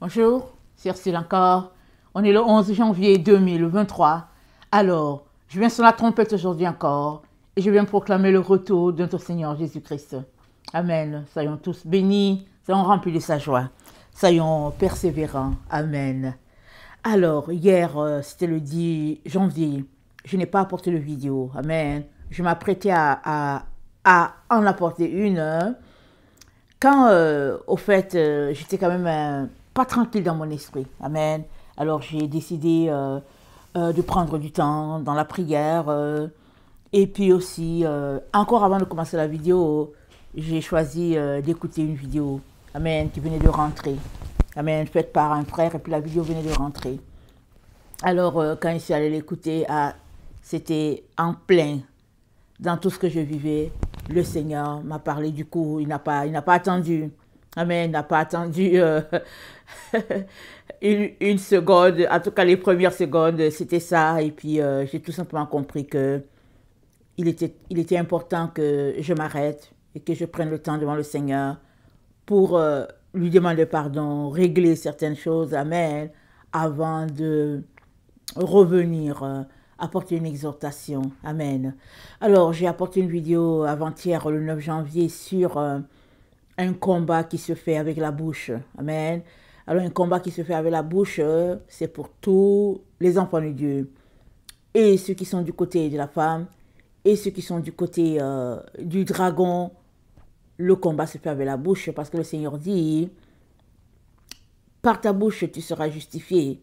Bonjour, c'est encore. On est le 11 janvier 2023. Alors, je viens sur la trompette aujourd'hui encore et je viens proclamer le retour de notre Seigneur Jésus-Christ. Amen. Soyons tous bénis, soyons remplis de sa joie, soyons persévérants. Amen. Alors, hier, euh, c'était le 10 janvier. Je n'ai pas apporté de vidéo. Amen. Je m'apprêtais à, en apporter une. Quand, euh, au fait, euh, j'étais quand même tranquille dans mon esprit. Amen. Alors j'ai décidé euh, euh, de prendre du temps dans la prière. Euh, et puis aussi, encore avant de commencer la vidéo, j'ai choisi d'écouter une vidéo. Amen. Qui venait de rentrer. Amen. Faite par un frère. Et puis la vidéo venait de rentrer. Alors quand je suis allée l'écouter, ah, c'était en plein dans tout ce que je vivais. Le Seigneur m'a parlé du coup. Il n'a pas, il n'a pas attendu. Amen. n'a pas attendu. une, seconde, en tout cas les premières secondes, c'était ça. Et puis euh, j'ai tout simplement compris que il était, il était important que je m'arrête et que je prenne le temps devant le Seigneur pour euh, lui demander pardon, régler certaines choses, Amen, avant de revenir, euh, apporter une exhortation, Amen. Alors j'ai apporté une vidéo avant-hier, le 9 janvier, sur un combat qui se fait avec la bouche, Amen. Alors un combat qui se fait avec la bouche, euh, c'est pour tous les enfants de Dieu. Et ceux qui sont du côté de la femme, et ceux qui sont du côté euh, du dragon, le combat se fait avec la bouche parce que le Seigneur dit, par ta bouche tu seras justifié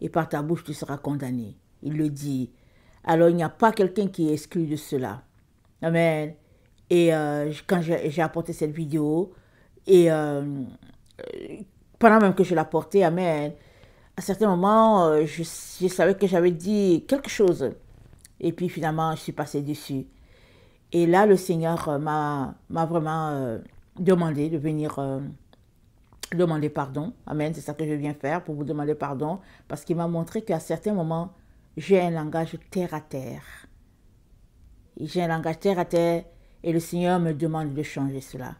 et par ta bouche tu seras condamné. Il le dit. Alors il n'y a pas quelqu'un qui est exclu de cela. Amen. Et euh, quand j'ai apporté cette vidéo, et pendant même que je la portais, Amen, à certains moments, euh, je, savais que j'avais dit quelque chose. Et puis finalement, je suis passée dessus. Et là, le Seigneur euh, m'a vraiment euh, demandé de venir demander pardon. Amen, c'est ça que je viens faire pour vous demander pardon. Parce qu'il m'a montré qu'à certains moments, j'ai un langage terre à terre. J'ai un langage terre à terre et le Seigneur me demande de changer cela.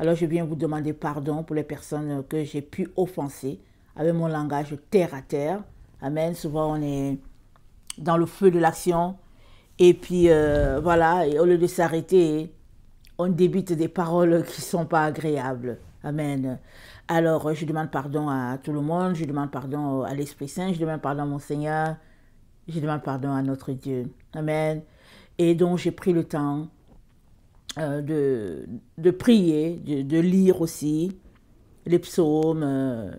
Alors je viens vous demander pardon pour les personnes que j'ai pu offenser avec mon langage terre à terre. Amen. Souvent on est dans le feu de l'action et puis euh, voilà, au lieu de s'arrêter, on débite des paroles qui ne sont pas agréables. Amen. Alors je demande pardon à tout le monde, je demande pardon à l'Esprit Saint, je demande pardon à mon Seigneur, je demande pardon à notre Dieu. Amen. Et donc j'ai pris le temps euh, de, de, prier, de, lire aussi les psaumes, euh,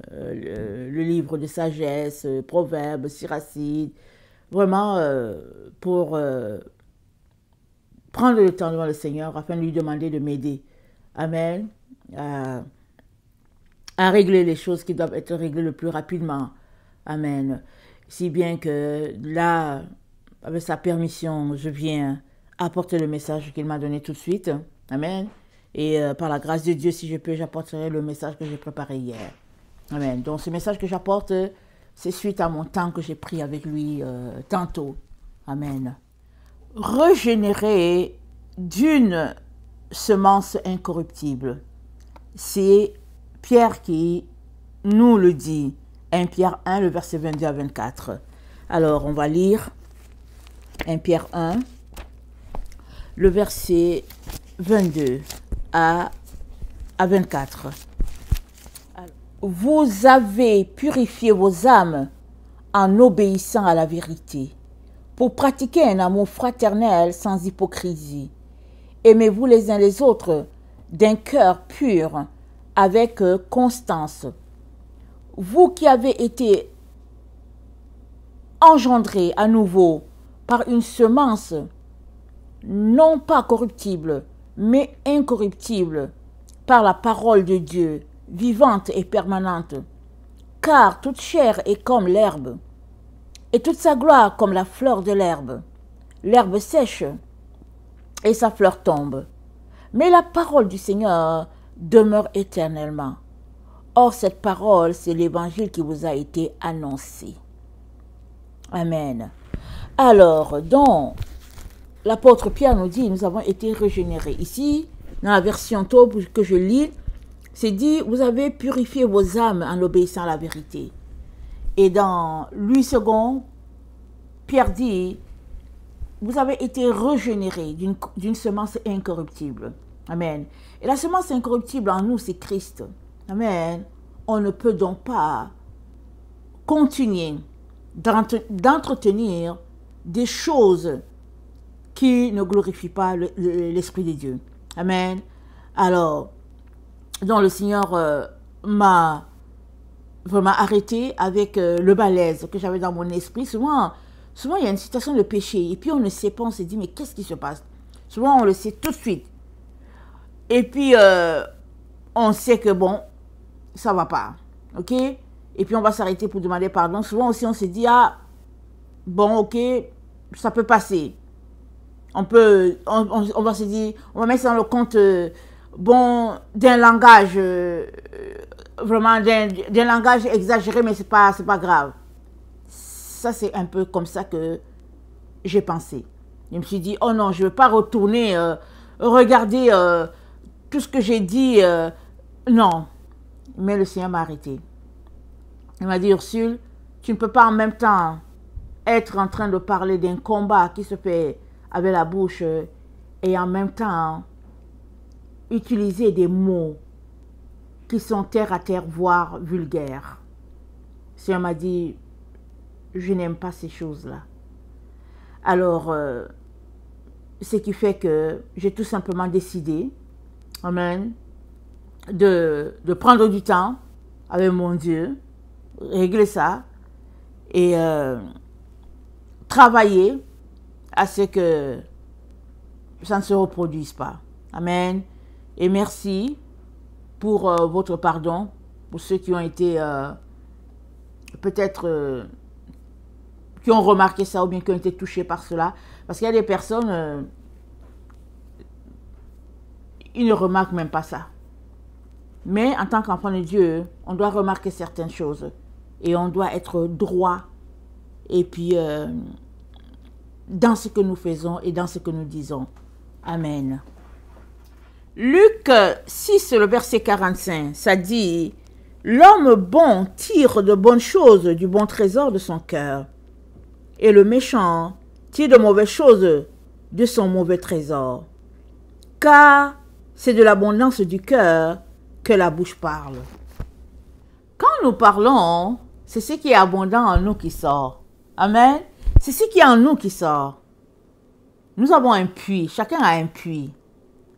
le, livre de sagesse, euh, proverbes, siracide, vraiment pour prendre le temps devant le Seigneur afin de lui demander de m'aider. Amen. à régler les choses qui doivent être réglées le plus rapidement. Amen. Si bien que là, avec sa permission, je viens apporter le message qu'il m'a donné tout de suite. Amen. Et euh, par la grâce de Dieu, si je peux, j'apporterai le message que j'ai préparé hier. Amen. Donc ce message que j'apporte, c'est suite à mon temps que j'ai pris avec lui euh, tantôt. Amen. Régénérer d'une semence incorruptible. C'est Pierre qui nous le dit. 1 Pierre 1, le verset 22 à 24. Alors, on va lire 1 Pierre 1, le verset 22 à, 24. Vous avez purifié vos âmes en obéissant à la vérité, pour pratiquer un amour fraternel sans hypocrisie. Aimez-vous les uns les autres d'un cœur pur, avec euh, constance. Vous qui avez été engendrés à nouveau par une semence non pas corruptible, mais incorruptible, par la parole de Dieu, vivante et permanente. Car toute chair est comme l'herbe, et toute sa gloire comme la fleur de l'herbe. L'herbe sèche, et sa fleur tombe. Mais la parole du Seigneur demeure éternellement. Or, cette parole, c'est l'évangile qui vous a été annoncé. Amen. Alors, donc, l'apôtre Pierre nous dit, nous avons été régénérés. Ici, dans la version Taube que je lis, c'est dit, vous avez purifié vos âmes en obéissant à la vérité. Et dans lui II, Pierre dit, vous avez été régénérés d'une semence incorruptible. Amen. Et la semence incorruptible en nous, c'est Christ. Amen. On ne peut donc pas continuer d'entretenir des choses qui ne glorifie pas l'Esprit de Dieu. Amen. Alors, donc le Seigneur euh, m'a vraiment arrêté avec euh, le malaise que j'avais dans mon esprit. Souvent, souvent, il y a une situation de péché et puis on ne sait pas, on se dit, mais qu'est-ce qui se passe Souvent, on le sait tout de suite. Et puis, euh, on sait que bon, ça va pas. OK Et puis, on va s'arrêter pour demander pardon. Souvent aussi, on se dit, ah, bon, OK, ça peut passer. On peut, on, on, va se dire, on va mettre ça dans le compte euh, bon d'un langage, euh, vraiment d'un langage exagéré, mais c'est pas, c'est pas grave. Ça, c'est un peu comme ça que j'ai pensé. Je me suis dit, oh non, je veux pas retourner, euh, regarder tout ce que j'ai dit. non. Mais le Seigneur m'a arrêté. Il m'a dit, Ursule, tu ne peux pas en même temps être en train de parler d'un combat qui se fait avec la bouche euh, et en même temps hein, utiliser des mots qui sont terre à terre, voire vulgaires. on m'a dit, je n'aime pas ces choses-là. Alors, euh, ce qui fait que j'ai tout simplement décidé, amen, de, de, prendre du temps avec mon Dieu, régler ça et euh, travailler à ce que ça ne se reproduise pas. Amen. Et merci pour euh, votre pardon, pour ceux qui ont été euh, peut-être euh, qui ont remarqué ça ou bien qui ont été touchés par cela. Parce qu'il y a des personnes, ils ne remarquent même pas ça. Mais en tant qu'enfant de Dieu, on doit remarquer certaines choses et on doit être droit et puis dans ce que nous faisons et dans ce que nous disons. Amen. Luc 6, le verset 45, ça dit, L'homme bon tire de bonnes choses du bon trésor de son cœur, et le méchant tire de mauvaises choses de son mauvais trésor, car c'est de l'abondance du cœur que la bouche parle. Quand nous parlons, c'est ce qui est abondant en nous qui sort. Amen. C'est ce qui est en nous qui sort. Nous avons un puits, chacun a un puits.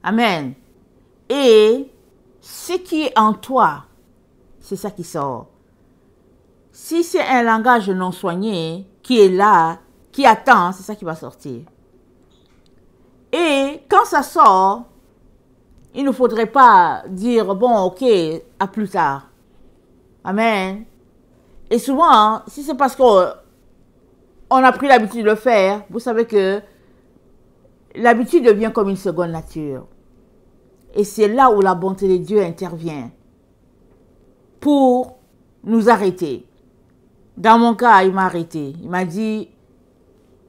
Amen. Et ce qui est en toi, c'est ça qui sort. Si c'est un langage non soigné qui est là, qui attend, c'est ça qui va sortir. Et quand ça sort, il ne faudrait pas dire, bon, ok, à plus tard. Amen. Et souvent, si c'est parce que on a pris l'habitude de le faire, vous savez que l'habitude devient comme une seconde nature. Et c'est là où la bonté de Dieu intervient pour nous arrêter. Dans mon cas, il m'a arrêté. Il m'a dit,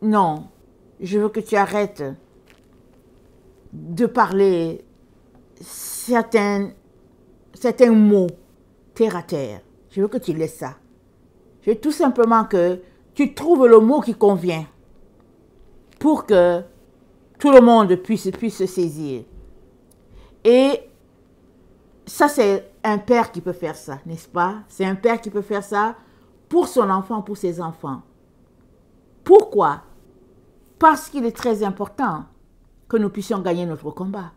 non, je veux que tu arrêtes de parler certains, certains mots terre à terre. Je veux que tu laisses ça. Je veux tout simplement que tu trouves le mot qui convient pour que tout le monde puisse, puisse se saisir. Et ça, c'est un père qui peut faire ça, n'est-ce pas C'est un père qui peut faire ça pour son enfant, pour ses enfants. Pourquoi Parce qu'il est très important que nous puissions gagner notre combat.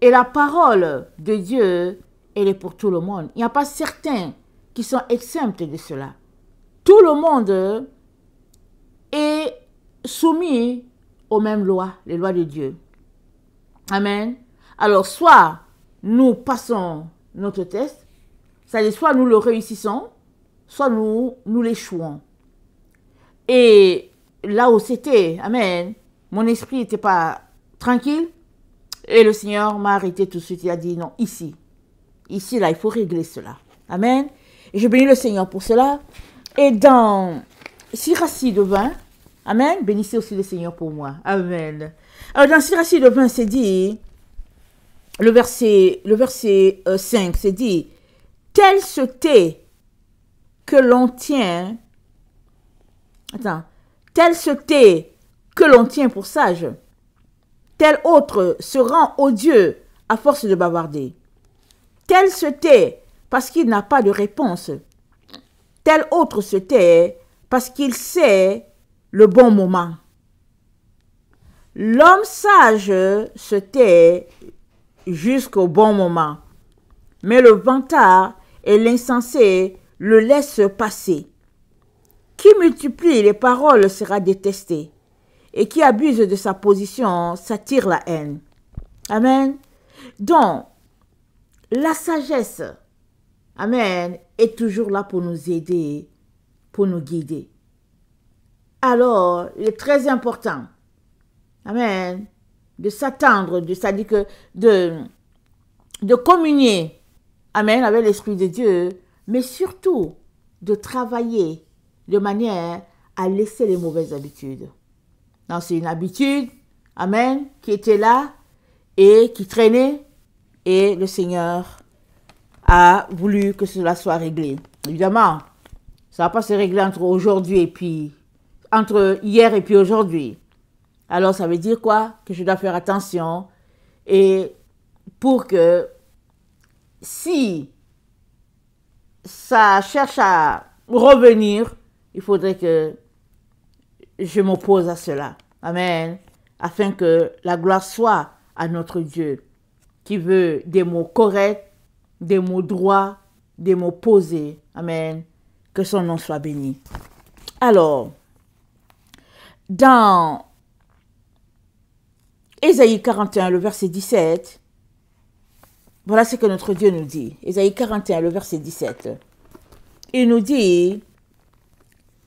Et la parole de Dieu, elle est pour tout le monde. Il n'y a pas certains qui sont exempts de cela. Tout le monde est soumis aux mêmes lois, les lois de Dieu. Amen. Alors, soit nous passons notre test, c'est-à-dire soit nous le réussissons, soit nous, nous l'échouons. Et là où c'était, Amen, mon esprit n'était pas tranquille. Et le Seigneur m'a arrêté tout de suite. Il a dit, non, ici, ici, là, il faut régler cela. Amen. Et je bénis le Seigneur pour cela. Et dans Siracide de vin, Amen, bénissez aussi le Seigneur pour moi. Amen. Alors dans Siracide de vin, c'est dit, le verset, le verset 5, euh, c'est dit, tel ce thé que l'on tient, attends, tel ce thé que l'on tient pour sage, tel autre se rend odieux à force de bavarder. Tel se tait parce qu'il n'a pas de réponse tel autre se tait parce qu'il sait le bon moment. L'homme sage se tait jusqu'au bon moment, mais le vantard et l'insensé le laissent passer. Qui multiplie les paroles sera détesté, et qui abuse de sa position s'attire la haine. Amen. Donc, la sagesse Amen. Est toujours là pour nous aider, pour nous guider. Alors, il est très important. Amen. De s'attendre, c'est-à-dire de, de communier. Amen. Avec l'Esprit de Dieu. Mais surtout, de travailler de manière à laisser les mauvaises habitudes. Non, c'est une habitude. Amen. Qui était là et qui traînait. Et le Seigneur a voulu que cela soit réglé. Évidemment, ça va pas se régler entre aujourd'hui et puis entre hier et puis aujourd'hui. Alors ça veut dire quoi Que je dois faire attention et pour que si ça cherche à revenir, il faudrait que je m'oppose à cela. Amen. Afin que la gloire soit à notre Dieu qui veut des mots corrects des mots droits, des mots posés. Amen. Que son nom soit béni. Alors, dans Ésaïe 41, le verset 17, voilà ce que notre Dieu nous dit. Ésaïe 41, le verset 17. Il nous dit,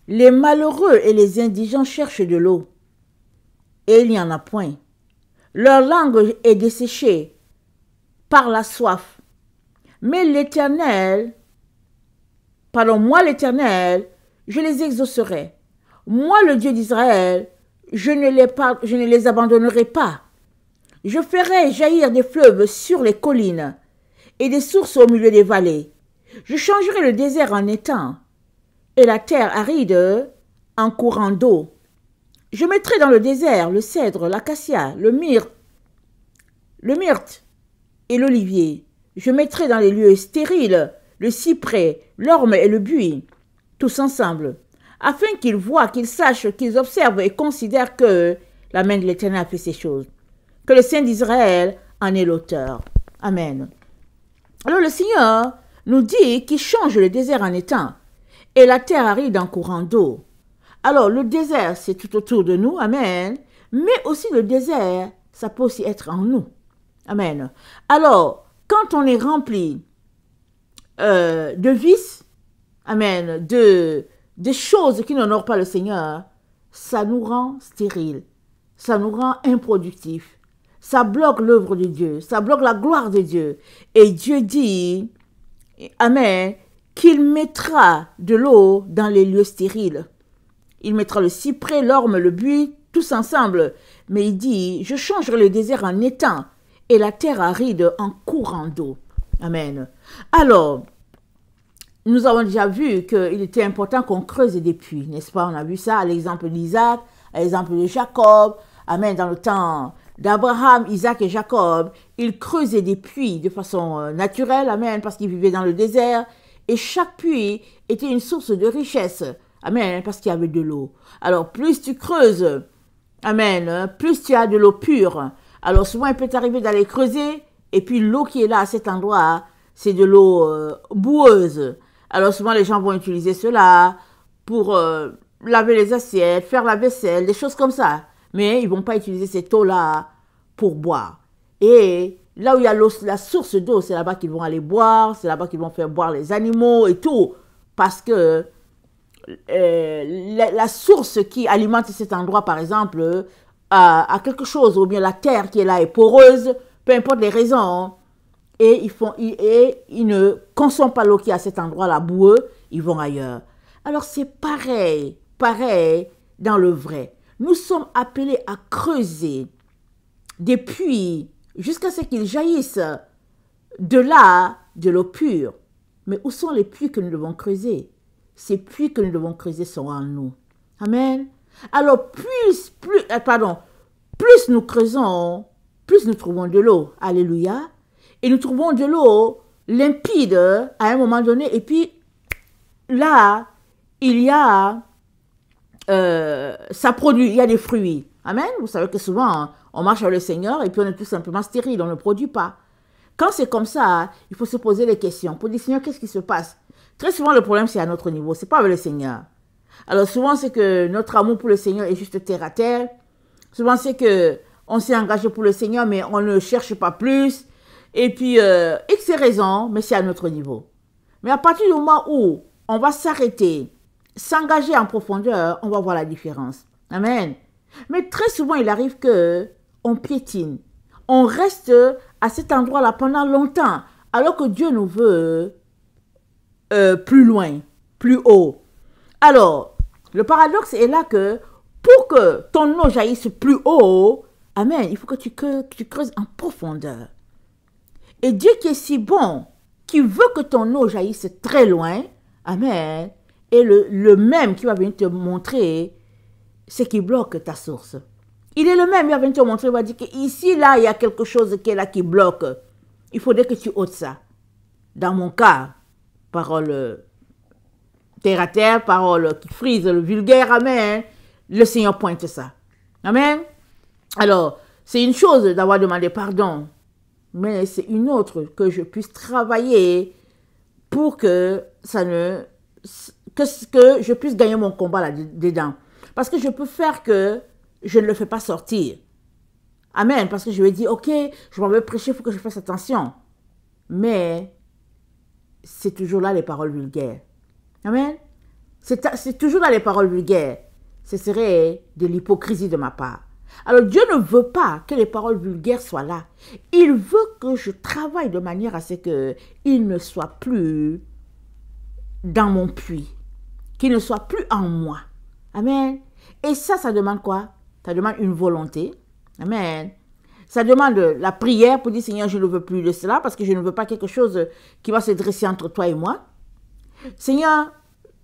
les malheureux et les indigents cherchent de l'eau, et il n'y en a point. Leur langue est desséchée par la soif mais l'Éternel, pardon, moi l'Éternel, je les exaucerai. Moi le Dieu d'Israël, je, ne les je ne les abandonnerai pas. Je ferai jaillir des fleuves sur les collines et des sources au milieu des vallées. Je changerai le désert en étang et la terre aride en courant d'eau. Je mettrai dans le désert le cèdre, l'acacia, le myrte, le myrte et l'olivier. Je mettrai dans les lieux stériles le cyprès, l'orme et le buis, tous ensemble, afin qu'ils voient, qu'ils sachent, qu'ils observent et considèrent que la main de l'Éternel a fait ces choses, que le Saint d'Israël en est l'auteur. Amen. Alors le Seigneur nous dit qu'il change le désert en étang et la terre arrive en courant d'eau. Alors le désert, c'est tout autour de nous, Amen, mais aussi le désert, ça peut aussi être en nous. Amen. Alors, quand on est rempli euh, de vices, amen, de, de choses qui n'honorent pas le Seigneur, ça nous rend stériles, ça nous rend improductifs, ça bloque l'œuvre de Dieu, ça bloque la gloire de Dieu. Et Dieu dit, amen, qu'il mettra de l'eau dans les lieux stériles. Il mettra le cyprès, l'orme, le buis, tous ensemble. Mais il dit, je changerai le désert en étang et la terre aride en courant d'eau. Amen. Alors, nous avons déjà vu qu'il était important qu'on creuse des puits, n'est-ce pas On a vu ça à l'exemple d'Isaac, à l'exemple de Jacob. Amen, dans le temps d'Abraham, Isaac et Jacob, ils creusaient des puits de façon euh, naturelle, amen, parce qu'ils vivaient dans le désert. Et chaque puits était une source de richesse, amen, parce qu'il y avait de l'eau. Alors, plus tu creuses, amen, plus tu as de l'eau pure, alors souvent, il peut arriver d'aller creuser, et puis l'eau qui est là à cet endroit, hein, c'est de l'eau euh, boueuse. Alors souvent, les gens vont utiliser cela pour euh, laver les assiettes, faire la vaisselle, des choses comme ça. Mais ils vont pas utiliser cette eau-là pour boire. Et là où il y a la source d'eau, c'est là-bas qu'ils vont aller boire, c'est là-bas qu'ils vont faire boire les animaux et tout. Parce que euh, la, source qui alimente cet endroit, par exemple, à, quelque chose, ou bien la terre qui est là est poreuse, peu importe les raisons, hein. et, ils font, et ils ne consomment pas l'eau qui à cet endroit-là boueux, ils vont ailleurs. Alors c'est pareil, pareil dans le vrai. Nous sommes appelés à creuser des puits jusqu'à ce qu'ils jaillissent de là de l'eau pure. Mais où sont les puits que nous devons creuser Ces puits que nous devons creuser sont en nous. Amen. Alors plus, plus, euh, pardon, plus nous creusons, plus nous trouvons de l'eau. Alléluia. Et nous trouvons de l'eau limpide à un moment donné. Et puis là, il y a, euh, ça produit, il y a des fruits. Amen. Vous savez que souvent, on marche avec le Seigneur et puis on est tout simplement stérile, on ne produit pas. Quand c'est comme ça, il faut se poser des questions. Pour dire, Seigneur, qu'est-ce qui se passe Très souvent, le problème, c'est à notre niveau, c'est pas avec le Seigneur. Alors souvent, c'est que notre amour pour le Seigneur est juste terre à terre. Souvent, c'est que on s'est engagé pour le Seigneur, mais on ne cherche pas plus. Et puis, euh, c'est raison, mais c'est à notre niveau. Mais à partir du moment où on va s'arrêter, s'engager en profondeur, on va voir la différence. Amen. Mais très souvent, il arrive que on piétine. On reste à cet endroit-là pendant longtemps, alors que Dieu nous veut euh, plus loin, plus haut. Alors, le paradoxe est là que pour que ton eau jaillisse plus haut, Amen, il faut que tu, que tu creuses en profondeur. Et Dieu qui est si bon, qui veut que ton eau jaillisse très loin, Amen, est le, même qui va venir te montrer ce qui bloque ta source. Il est le même, qui va venir te montrer, il va dire qu'ici, là, il y a quelque chose qui est là qui bloque. Il faudrait que tu ôtes ça. Dans mon cas, parole terre à terre, paroles qui frise le vulgaire, Amen. Le Seigneur pointe ça. Amen. Alors, c'est une chose d'avoir demandé pardon, mais c'est une autre que je puisse travailler pour que ça ne que, que je puisse gagner mon combat là-dedans. Parce que je peux faire que je ne le fais pas sortir. Amen. Parce que je vais dire, ok, je m'en vais prêcher, il faut que je fasse attention. Mais c'est toujours là les paroles vulgaires. Amen. C'est toujours dans les paroles vulgaires. Ce serait de l'hypocrisie de ma part. Alors Dieu ne veut pas que les paroles vulgaires soient là. Il veut que je travaille de manière à ce qu'il ne soit plus dans mon puits, qu'il ne soit plus en moi. Amen. Et ça, ça demande quoi Ça demande une volonté. Amen. Ça demande la prière pour dire Seigneur, je ne veux plus de cela parce que je ne veux pas quelque chose qui va se dresser entre toi et moi. Seigneur,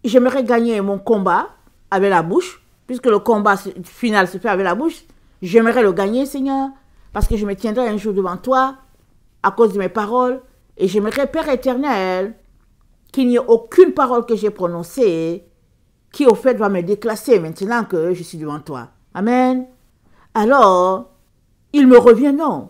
j'aimerais gagner mon combat avec la bouche, puisque le combat final se fait avec la bouche. J'aimerais le gagner, Seigneur, parce que je me tiendrai un jour devant toi à cause de mes paroles. Et j'aimerais, Père éternel, qu'il n'y ait aucune parole que j'ai prononcée qui, au fait, va me déclasser maintenant que je suis devant toi. Amen. Alors, il me revient, non,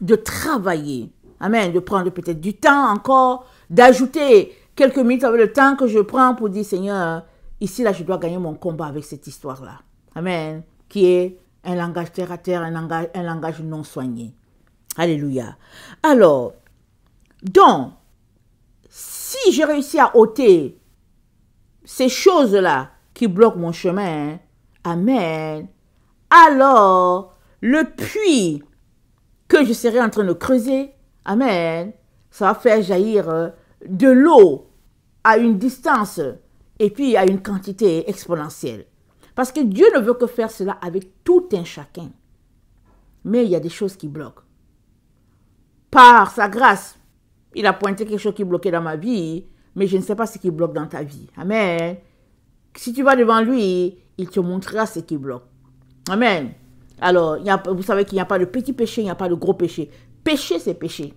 de travailler. Amen. De prendre peut-être du temps encore, d'ajouter quelques minutes avec le temps que je prends pour dire, Seigneur, ici, là, je dois gagner mon combat avec cette histoire-là. Amen. Qui est un langage terre à terre, un langage, non soigné. Alléluia. Alors, donc, si j'ai réussi à ôter ces choses-là qui bloquent mon chemin, Amen, alors le puits que je serai en train de creuser, Amen, ça va faire jaillir euh, de l'eau à une distance et puis à une quantité exponentielle. Parce que Dieu ne veut que faire cela avec tout un chacun. Mais il y a des choses qui bloquent. Par sa grâce, il a pointé quelque chose qui bloquait dans ma vie, mais je ne sais pas ce qui bloque dans ta vie. Amen. Si tu vas devant lui, il te montrera ce qui bloque. Amen. Alors, il vous savez qu'il n'y a pas de petit péché, il n'y a pas de gros péché. Péché, c'est péché.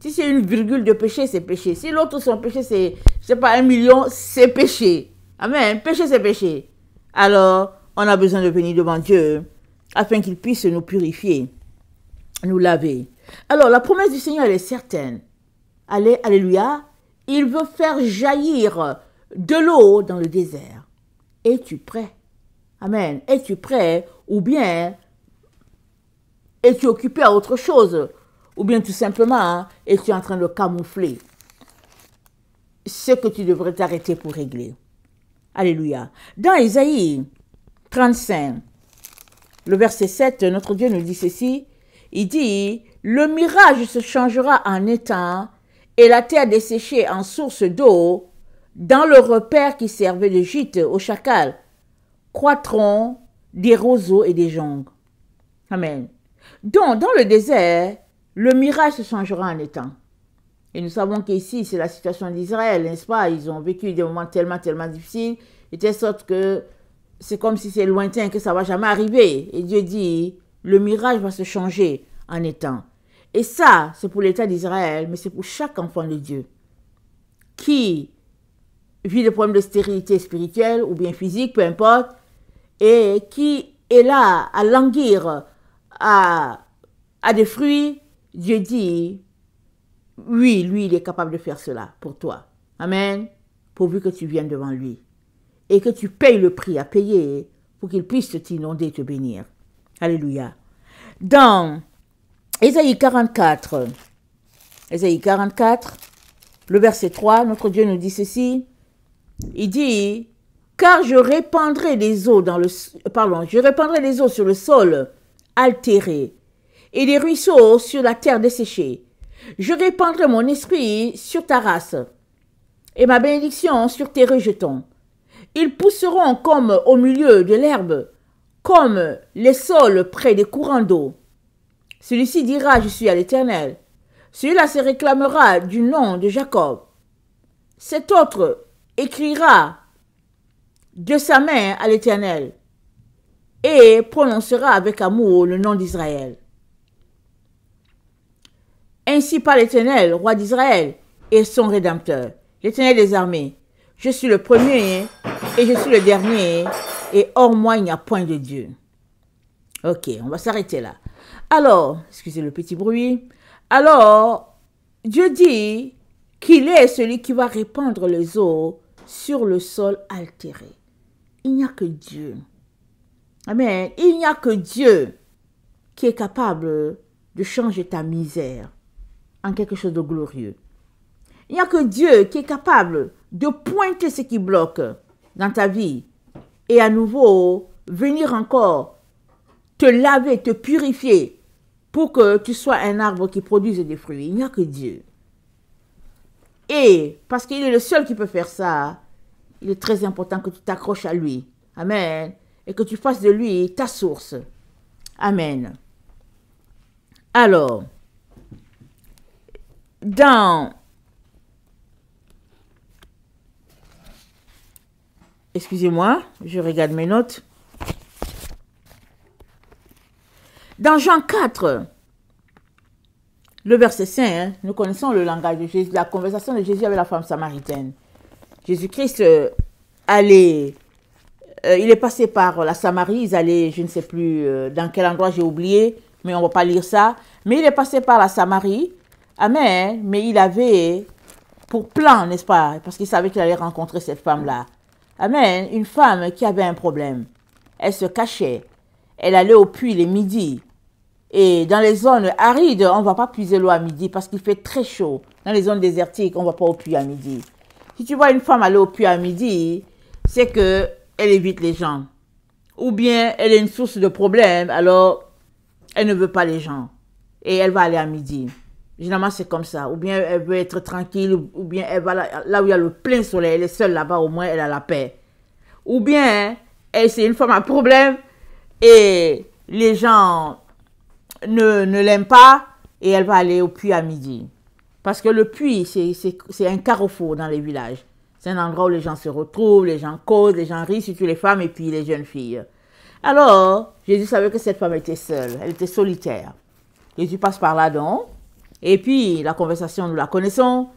Si c'est une virgule de péché, c'est péché. Si l'autre, un péché, c'est c'est pas, un million, c'est péché. Amen. Péché, c'est péché. Alors, on a besoin de venir devant Dieu afin qu'il puisse nous purifier, nous laver. Alors, la promesse du Seigneur, elle est certaine. Allez, alléluia. Il veut faire jaillir de l'eau dans le désert. Es-tu prêt? Amen. Es-tu prêt? Ou bien, es-tu occupé à autre chose? Ou bien, tout simplement, hein, es-tu en train de camoufler? ce que tu devrais t'arrêter pour régler. Alléluia. Dans Isaïe 35, le verset 7, notre Dieu nous dit ceci. Il dit, le mirage se changera en étang et la terre desséchée en source d'eau, dans le repère qui servait de gîte au chacal, croîtront des roseaux et des joncs. Amen. Donc, dans le désert, le mirage se changera en étang. Et nous savons qu'ici, c'est la situation d'Israël, n'est-ce pas Ils ont vécu des moments tellement, tellement difficiles, de telle sorte que c'est comme si c'est lointain, que ça va jamais arriver. Et Dieu dit, le mirage va se changer en étant. Et ça, c'est pour l'État d'Israël, mais c'est pour chaque enfant de Dieu qui vit des problèmes de stérilité spirituelle ou bien physique, peu importe, et qui est là à languir à, à des fruits. Dieu dit, oui, lui, il est capable de faire cela pour toi. Amen. Pourvu que tu viennes devant lui et que tu payes le prix à payer pour qu'il puisse t'inonder et te bénir. Alléluia. Dans Ésaïe 44, Ésaïe 44, le verset 3, notre Dieu nous dit ceci. Il dit, car je répandrai les eaux dans le, pardon, je répandrai les eaux sur le sol altéré et les ruisseaux sur la terre desséchée. Je répandrai mon esprit sur ta race et ma bénédiction sur tes rejetons. Ils pousseront comme au milieu de l'herbe, comme les sols près des courants d'eau. Celui-ci dira, je suis à l'Éternel. Celui-là se réclamera du nom de Jacob. Cet autre écrira de sa main à l'Éternel et prononcera avec amour le nom d'Israël. Ainsi par l'Éternel, roi d'Israël, et son Rédempteur, l'Éternel des armées. Je suis le premier et je suis le dernier, et hors moi il n'y a point de Dieu. Ok, on va s'arrêter là. Alors, excusez le petit bruit. Alors, Dieu dit qu'il est celui qui va répandre les eaux sur le sol altéré. Il n'y a que Dieu. Amen. Il n'y a que Dieu qui est capable de changer ta misère, quelque chose de glorieux. Il n'y a que Dieu qui est capable de pointer ce qui bloque dans ta vie et à nouveau venir encore te laver, te purifier pour que tu sois un arbre qui produise des fruits. Il n'y a que Dieu. Et parce qu'il est le seul qui peut faire ça, il est très important que tu t'accroches à lui. Amen. Et que tu fasses de lui ta source. Amen. Alors, dans... Excusez-moi, je regarde mes notes. Dans Jean 4, le verset 5, hein, nous connaissons le langage de Jésus, la conversation de Jésus avec la femme samaritaine. Jésus-Christ euh, allait, euh, il est passé par la Samarie, ils allaient, je ne sais plus euh, dans quel endroit, j'ai oublié, mais on ne va pas lire ça. Mais il est passé par la Samarie Amen. Mais il avait pour plan, n'est-ce pas Parce qu'il savait qu'il allait rencontrer cette femme-là. Amen. Une femme qui avait un problème. Elle se cachait. Elle allait au puits les midis. Et dans les zones arides, on ne va pas puiser l'eau à midi parce qu'il fait très chaud. Dans les zones désertiques, on ne va pas au puits à midi. Si tu vois une femme aller au puits à midi, c'est que elle évite les gens. Ou bien elle est une source de problème, alors elle ne veut pas les gens. Et elle va aller à midi. Généralement, c'est comme ça. Ou bien elle veut être tranquille, ou bien elle va là, où il y a le plein soleil, elle est seule là-bas, au moins elle a la paix. Ou bien c'est une femme à problème et les gens ne, ne l'aiment pas et elle va aller au puits à midi. Parce que le puits, c'est un carrefour dans les villages. C'est un endroit où les gens se retrouvent, les gens causent, les gens rient, surtout les femmes et puis les jeunes filles. Alors, Jésus savait que cette femme était seule, elle était solitaire. Jésus passe par là donc, et puis, la conversation, nous la connaissons.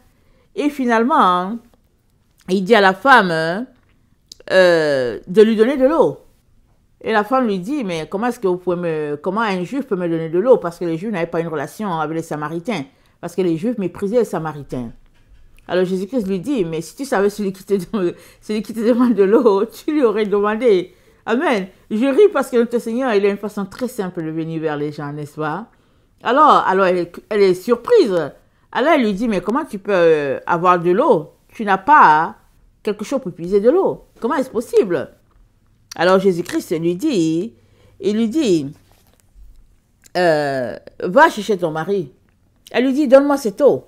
Et finalement, hein, il dit à la femme euh, de lui donner de l'eau. Et la femme lui dit, mais comment est-ce que vous pouvez me, comment un juif peut me donner de l'eau Parce que les juifs n'avaient pas une relation avec les samaritains. Parce que les juifs méprisaient les samaritains. Alors Jésus-Christ lui dit, mais si tu savais celui qui te, celui qui te demande de l'eau, tu lui aurais demandé. Amen. Je ris parce que notre Seigneur, il a une façon très simple de venir vers les gens, n'est-ce pas alors, elle, est, surprise. Alors elle lui dit, mais comment tu peux euh, avoir de l'eau Tu n'as pas quelque chose pour puiser de l'eau. Comment est-ce possible Alors Jésus-Christ lui dit, il lui dit, euh, va chercher ton mari. Elle lui dit, donne-moi cette eau.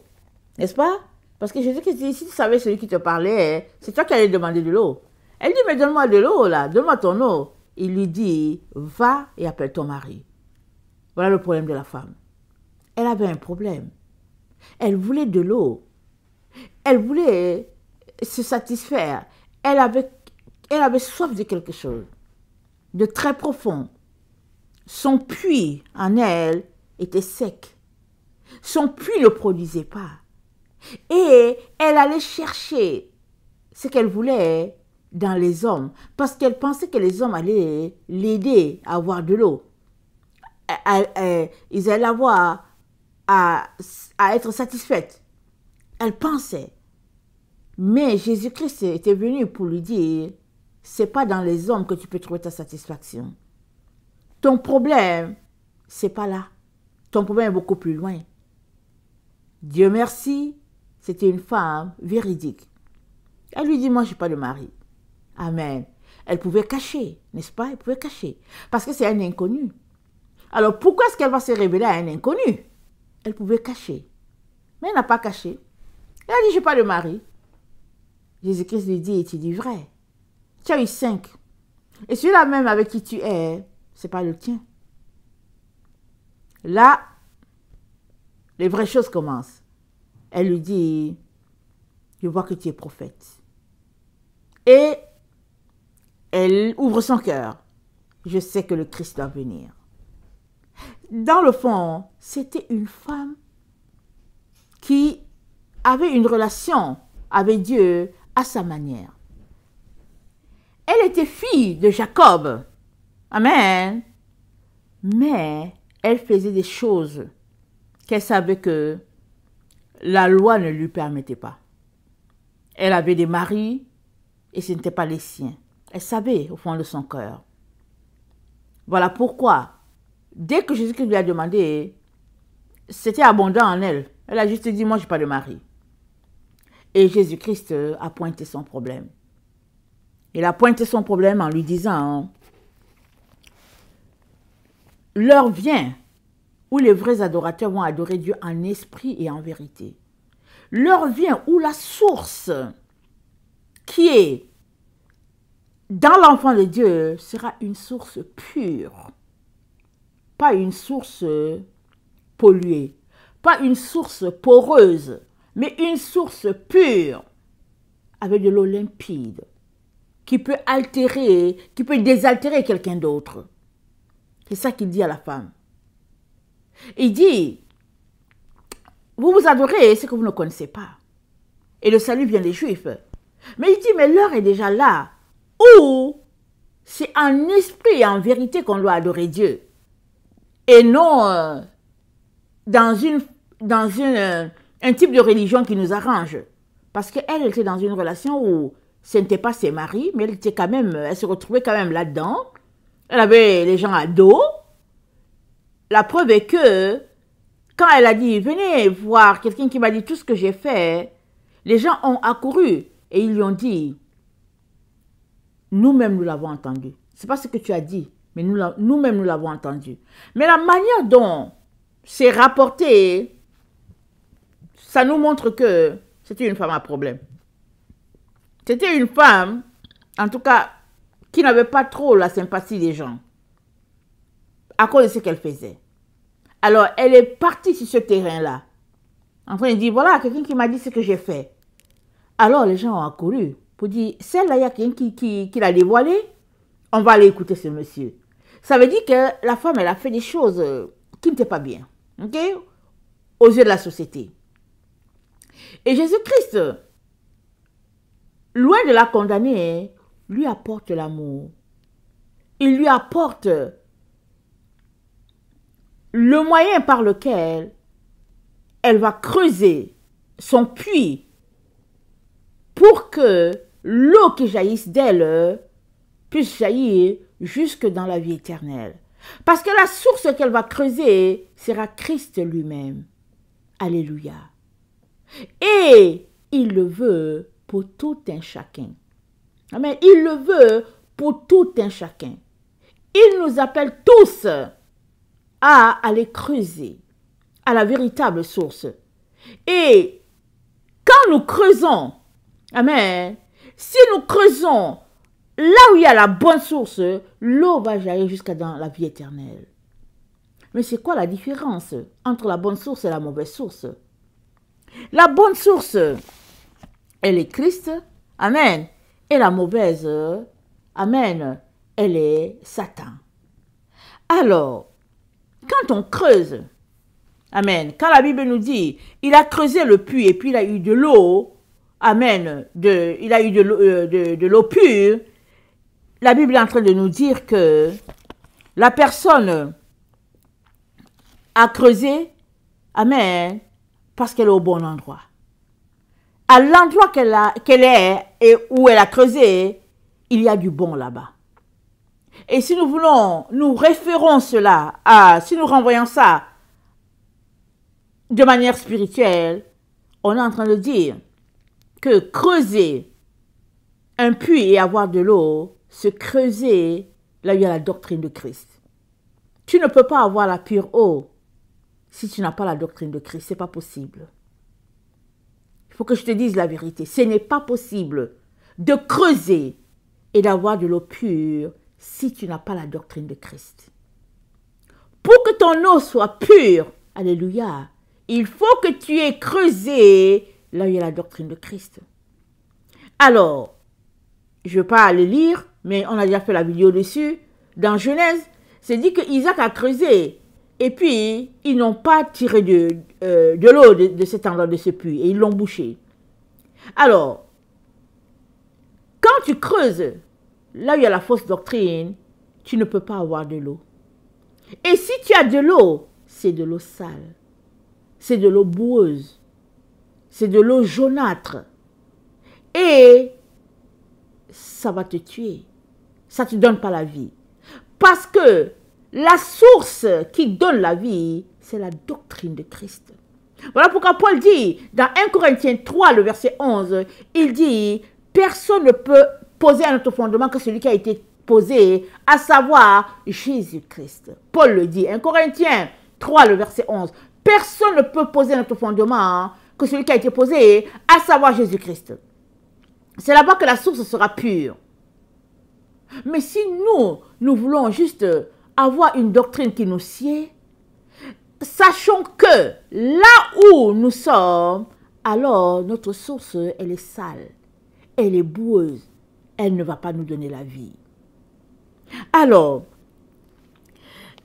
N'est-ce pas Parce que Jésus-Christ dit, si tu savais celui qui te parlait, c'est toi qui allais demander de l'eau. Elle dit, mais donne-moi de l'eau là, donne-moi ton eau. Il lui dit, va et appelle ton mari. Voilà le problème de la femme elle avait un problème. Elle voulait de l'eau. Elle voulait euh, se satisfaire. Elle avait, elle avait soif de quelque chose, de très profond. Son puits en elle était sec. Son puits ne produisait pas. Et elle allait chercher ce qu'elle voulait dans les hommes, parce qu'elle pensait que les hommes allaient l'aider à avoir de l'eau. Ils allaient avoir à, être satisfaite. Elle pensait. Mais Jésus-Christ était venu pour lui dire, c'est pas dans les hommes que tu peux trouver ta satisfaction. Ton problème, c'est pas là. Ton problème est beaucoup plus loin. Dieu merci, c'était une femme véridique. Elle lui dit, moi, je j'ai pas de mari. Amen. Elle pouvait cacher, n'est-ce pas Elle pouvait cacher. Parce que c'est un inconnu. Alors pourquoi est-ce qu'elle va se révéler à un inconnu elle pouvait cacher. Mais elle n'a pas caché. Elle a dit, je n'ai pas de mari. Jésus-Christ lui dit, et tu dis vrai. Tu as eu cinq. Et celui-là même avec qui tu es, c'est pas le tien. Là, les vraies choses commencent. Elle lui dit, je vois que tu es prophète. Et elle ouvre son cœur. Je sais que le Christ doit venir. Dans le fond, c'était une femme qui avait une relation avec Dieu à sa manière. Elle était fille de Jacob. Amen. Mais elle faisait des choses qu'elle savait que la loi ne lui permettait pas. Elle avait des maris et ce n'était pas les siens. Elle savait au fond de son cœur. Voilà pourquoi Dès que Jésus-Christ lui a demandé, c'était abondant en elle. Elle a juste dit, moi, je n'ai pas de mari. Et Jésus-Christ a pointé son problème. Il a pointé son problème en lui disant, l'heure vient où les vrais adorateurs vont adorer Dieu en esprit et en vérité. L'heure vient où la source qui est dans l'enfant de Dieu sera une source pure pas une source euh, polluée, pas une source poreuse, mais une source pure, avec de l'eau limpide, qui peut altérer, qui peut désaltérer quelqu'un d'autre. C'est ça qu'il dit à la femme. Il dit, vous vous adorez ce que vous ne connaissez pas. Et le salut vient des Juifs. Mais il dit, mais l'heure est déjà là. Où c'est en esprit et en vérité qu'on doit adorer Dieu et non euh, dans, une, dans une, euh, un type de religion qui nous arrange. Parce qu'elle, elle était dans une relation où ce n'était pas ses maris, mais elle, était quand même, elle se retrouvait quand même là-dedans. Elle avait les gens à dos. La preuve est que quand elle a dit, venez voir quelqu'un qui m'a dit tout ce que j'ai fait, les gens ont accouru et ils lui ont dit, nous-mêmes, nous, nous l'avons entendu. C'est pas ce que tu as dit. Et nous-mêmes, nous, l'avons entendu. Mais la manière dont c'est rapporté, ça nous montre que c'était une femme à problème. C'était une femme, en tout cas, qui n'avait pas trop la sympathie des gens à cause de ce qu'elle faisait. Alors, elle est partie sur ce terrain-là. En train de dire, voilà, quelqu'un qui m'a dit ce que j'ai fait. Alors, les gens ont accouru pour dire, celle-là, il y a quelqu'un qui, qui, qui l'a dévoilé. On va aller écouter ce monsieur. Ça veut dire que la femme, elle a fait des choses euh, qui n'étaient pas bien, ok, aux yeux de la société. Et Jésus-Christ, loin de la condamner, lui apporte l'amour. Il lui apporte le moyen par lequel elle va creuser son puits pour que l'eau qui jaillisse d'elle euh, puisse jaillir jusque dans la vie éternelle. Parce que la source qu'elle va creuser sera Christ lui-même. Alléluia. Et il le veut pour tout un chacun. Amen. Il le veut pour tout un chacun. Il nous appelle tous à aller creuser à la véritable source. Et quand nous creusons, Amen, si nous creusons là où il y a la bonne source, l'eau va jaillir jusqu'à dans la vie éternelle. Mais c'est quoi la différence entre la bonne source et la mauvaise source La bonne source, elle est Christ. Amen. Et la mauvaise, Amen, elle est Satan. Alors, quand on creuse, Amen, quand la Bible nous dit, il a creusé le puits et puis il a eu de l'eau, Amen, de, il a eu de euh, de, de l'eau pure, la Bible est en train de nous dire que la personne a creusé, amen, parce qu'elle est au bon endroit. À l'endroit qu'elle qu'elle est et où elle a creusé, il y a du bon là-bas. Et si nous voulons, nous référons cela à, si nous renvoyons ça de manière spirituelle, on est en train de dire que creuser un puits et avoir de l'eau, se creuser, là où il y a la doctrine de Christ. Tu ne peux pas avoir la pure eau si tu n'as pas la doctrine de Christ. Ce n'est pas possible. Il faut que je te dise la vérité. Ce n'est pas possible de creuser et d'avoir de l'eau pure si tu n'as pas la doctrine de Christ. Pour que ton eau soit pure, alléluia, il faut que tu aies creusé là où il y a la doctrine de Christ. Alors, je ne vais pas aller lire, mais on a déjà fait la vidéo dessus, dans Genèse, c'est dit que Isaac a creusé. Et puis, ils n'ont pas tiré euh, de, l'eau de, de, cet endroit, de ce puits, et ils l'ont bouché. Alors, quand tu creuses, là où il y a la fausse doctrine, tu ne peux pas avoir de l'eau. Et si tu as de l'eau, c'est de l'eau sale. C'est de l'eau boueuse. C'est de l'eau jaunâtre. Et ça va te tuer ça ne te donne pas la vie. Parce que la source qui donne la vie, c'est la doctrine de Christ. Voilà pourquoi Paul dit dans 1 Corinthiens 3, le verset 11, il dit, personne ne peut poser un autre fondement que celui qui a été posé, à savoir Jésus-Christ. Paul le dit, 1 Corinthiens 3, le verset 11, personne ne peut poser un autre fondement que celui qui a été posé, à savoir Jésus-Christ. C'est là-bas que la source sera pure. Mais si nous, nous voulons juste euh, avoir une doctrine qui nous sied, sachons que là où nous sommes, alors notre source, elle est sale, elle est boueuse, elle ne va pas nous donner la vie. Alors,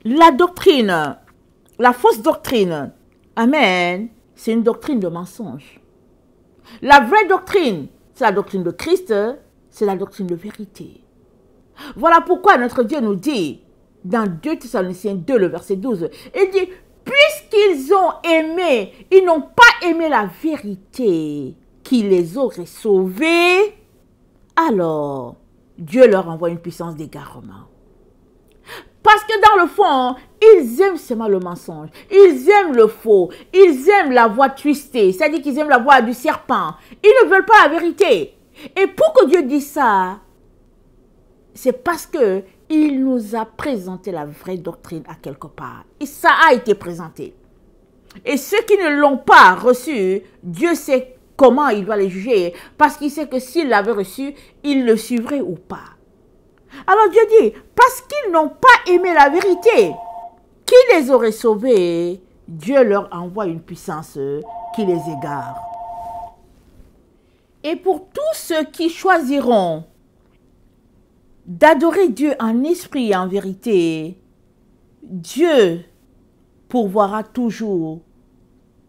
la doctrine, la fausse doctrine, Amen, c'est une doctrine de mensonge. La vraie doctrine, c'est la doctrine de Christ, c'est la doctrine de vérité. Voilà pourquoi notre Dieu nous dit, dans 2 Thessaloniciens 2, le verset 12, il dit, puisqu'ils ont aimé, ils n'ont pas aimé la vérité qui les aurait sauvés, alors Dieu leur envoie une puissance d'égarement. Parce que dans le fond, ils aiment seulement le mensonge, ils aiment le faux, ils aiment la voix twistée, c'est-à-dire qu'ils aiment la voix du serpent. Ils ne veulent pas la vérité. Et pour que Dieu dise ça, c'est parce qu'il il nous a présenté la vraie doctrine à quelque part. Et ça a été présenté. Et ceux qui ne l'ont pas reçu, Dieu sait comment il doit les juger. Parce qu'il sait que s'ils l'avaient reçu, ils le suivraient ou pas. Alors Dieu dit, parce qu'ils n'ont pas aimé la vérité, qui les aurait sauvés Dieu leur envoie une puissance qui les égare. Et pour tous ceux qui choisiront d'adorer Dieu en esprit et en vérité, Dieu pourvoira toujours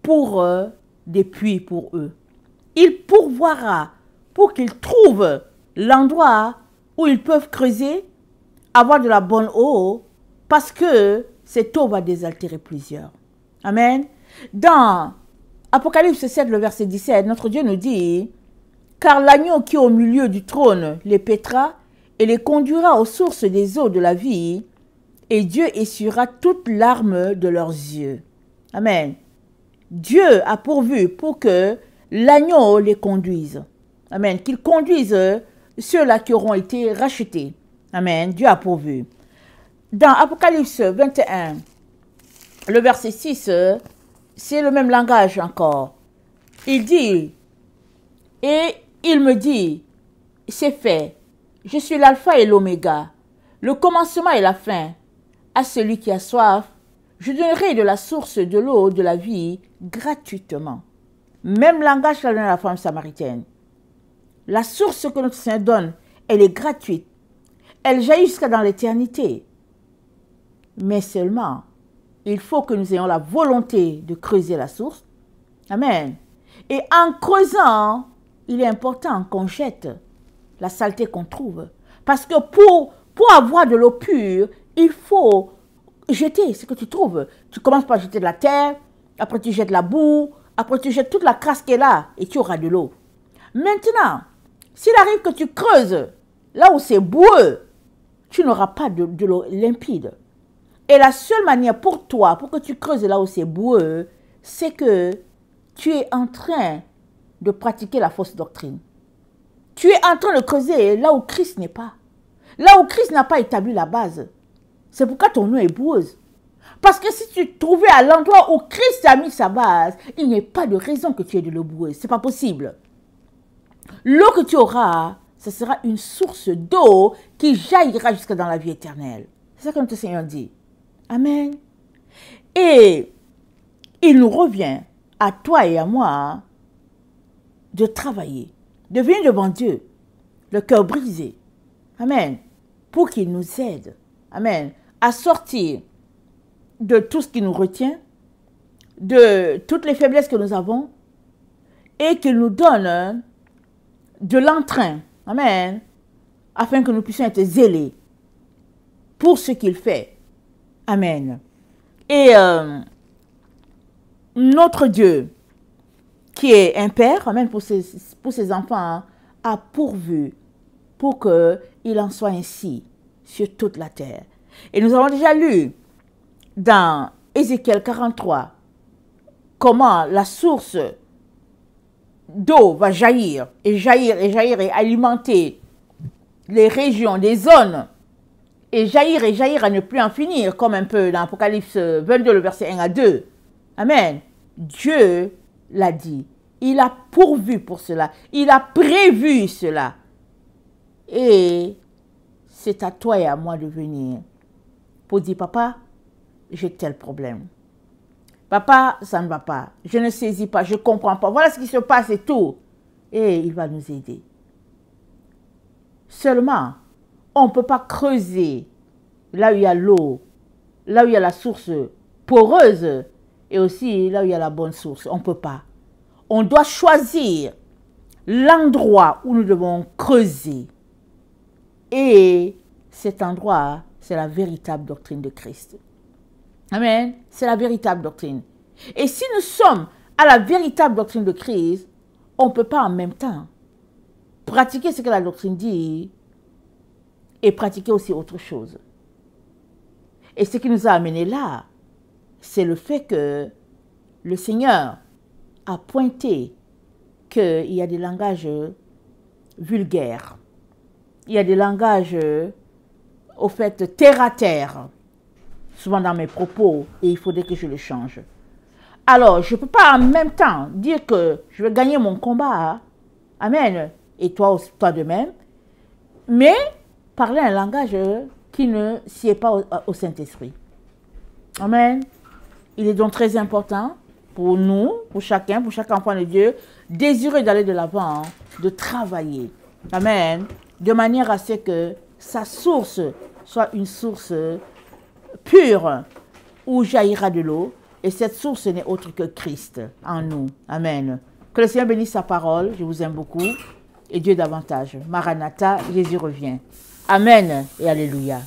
pour eux des puits pour eux. Il pourvoira pour qu'ils trouvent l'endroit où ils peuvent creuser, avoir de la bonne eau, parce que cette eau va désaltérer plusieurs. Amen. Dans Apocalypse 7, le verset 17, notre Dieu nous dit, Car l'agneau qui est au milieu du trône les pétra et les conduira aux sources des eaux de la vie, et Dieu essuiera toute larme de leurs yeux. Amen. Dieu a pourvu pour que l'agneau les conduise. Amen. Qu'ils conduisent ceux-là qui auront été rachetés. Amen. Dieu a pourvu. Dans Apocalypse 21, le verset 6, c'est le même langage encore. Il dit, et il me dit, c'est fait, je suis l'alpha et l'oméga, le commencement et la fin. À celui qui a soif, je donnerai de la source de l'eau de la vie gratuitement. Même langage qu'a la femme samaritaine. La source que notre Seigneur donne, elle est gratuite. Elle jaillit jusqu'à dans l'éternité. Mais seulement, il faut que nous ayons la volonté de creuser la source. Amen. Et en creusant, il est important qu'on jette la saleté qu'on trouve. Parce que pour, pour avoir de l'eau pure, il faut jeter ce que tu trouves. Tu commences par jeter de la terre, après tu jettes la boue, après tu jettes toute la crasse qui est là et tu auras de l'eau. Maintenant, s'il arrive que tu creuses là où c'est boueux, tu n'auras pas de, de l'eau limpide. Et la seule manière pour toi, pour que tu creuses là où c'est boueux, c'est que tu es en train de pratiquer la fausse doctrine. Tu es en train de creuser là où Christ n'est pas. Là où Christ n'a pas établi la base. C'est pourquoi ton eau est boueuse. Parce que si tu trouvais à l'endroit où Christ a mis sa base, il n'y a pas de raison que tu aies de l'eau boueuse. C'est pas possible. L'eau que tu auras, ce sera une source d'eau qui jaillira jusqu'à dans la vie éternelle. C'est ça que notre Seigneur dit. Amen. Et il nous revient, à toi et à moi, de travailler venir devant Dieu, le cœur brisé. Amen. Pour qu'il nous aide. Amen. À sortir de tout ce qui nous retient, de toutes les faiblesses que nous avons, et qu'il nous donne euh, de l'entrain. Amen. Afin que nous puissions être zélés pour ce qu'il fait. Amen. Et euh, notre Dieu, qui est un père, même pour ses, pour ses enfants, hein, a pourvu pour qu'il en soit ainsi sur toute la terre. Et nous avons déjà lu dans Ézéchiel 43 comment la source d'eau va jaillir et jaillir et jaillir et alimenter les régions, les zones et jaillir et jaillir à ne plus en finir, comme un peu dans Apocalypse 22, le verset 1 à 2. Amen. Dieu l'a dit. Il a pourvu pour cela. Il a prévu cela. Et c'est à toi et à moi de venir pour dire, papa, j'ai tel problème. Papa, ça ne va pas. Je ne saisis pas, je comprends pas. Voilà ce qui se passe et tout. Et il va nous aider. Seulement, on ne peut pas creuser là où il y a l'eau, là où il y a la source poreuse et aussi là où il y a la bonne source. On ne peut pas. On doit choisir l'endroit où nous devons creuser. Et cet endroit, c'est la véritable doctrine de Christ. Amen. C'est la véritable doctrine. Et si nous sommes à la véritable doctrine de Christ, on ne peut pas en même temps pratiquer ce que la doctrine dit et pratiquer aussi autre chose. Et ce qui nous a amenés là, c'est le fait que le Seigneur a pointé qu'il y a des langages vulgaires, il y a des langages, au fait, terre à terre, souvent dans mes propos, et il faudrait que je les change. Alors, je ne peux pas en même temps dire que je vais gagner mon combat. Hein. Amen. Et toi, toi de même. Mais parler un langage qui ne sied pas au Saint-Esprit. Amen. Il est donc très important pour nous, pour chacun, pour chaque enfant de Dieu, désirer d'aller de l'avant, hein, de travailler. Amen. De manière à ce que sa source soit une source pure où jaillira de l'eau. Et cette source n'est autre que Christ en nous. Amen. Que le Seigneur bénisse sa parole. Je vous aime beaucoup. Et Dieu davantage. Maranatha, Jésus revient. Amen et Alléluia.